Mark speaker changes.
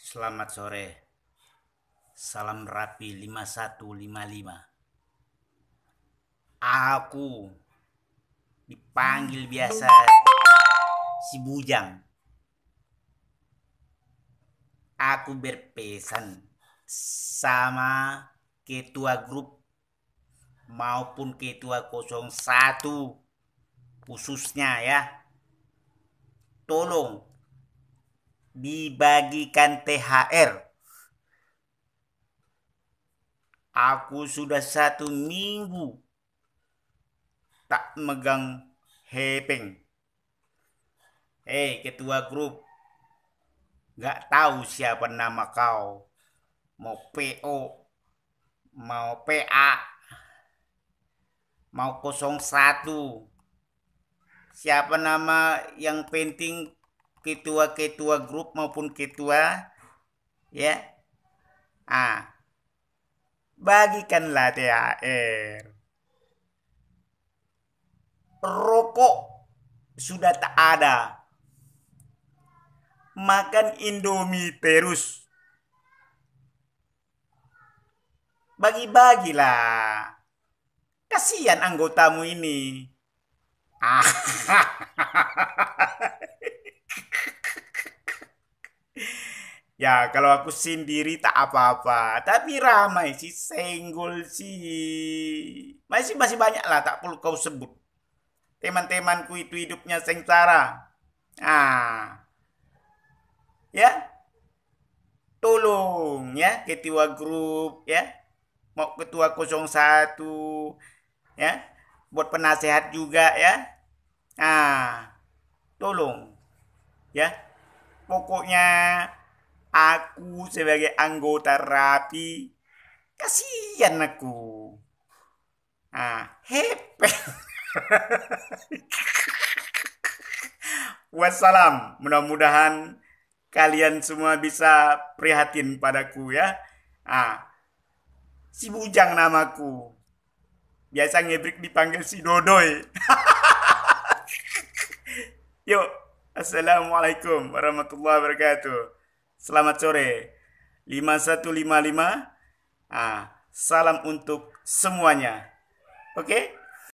Speaker 1: Selamat sore. Salam Rapi 5155. Aku dipanggil biasa si Bujang. Aku berpesan sama ketua grup maupun ketua 01 khususnya ya. Tolong dibagikan THR. Aku sudah satu minggu tak megang hepeng. Eh, Hei ketua grup, gak tahu siapa nama kau. Mau PO, mau PA, mau 01. Siapa nama yang penting ketua-ketua grup maupun ketua ya ah bagikanlah THR rokok sudah tak ada makan indomie terus bagi-bagilah kasihan anggotamu ini ah Ya kalau aku sendiri tak apa-apa, tapi ramai sih, senggol sih, masih masih banyak lah tak perlu kau sebut. Teman-temanku itu hidupnya sengsara. Ah, ya tolong ya ketua grup ya mau ketua 01 ya buat penasehat juga ya ah tolong ya pokoknya aku sebagai anggota rapi kasihan aku ah hepe wassalam mudah-mudahan kalian semua bisa prihatin padaku ya ah si bujang namaku biasa ngebrik dipanggil si dodoy yuk assalamualaikum warahmatullahi wabarakatuh Selamat sore. 5155. Ah, salam untuk semuanya. Oke? Okay?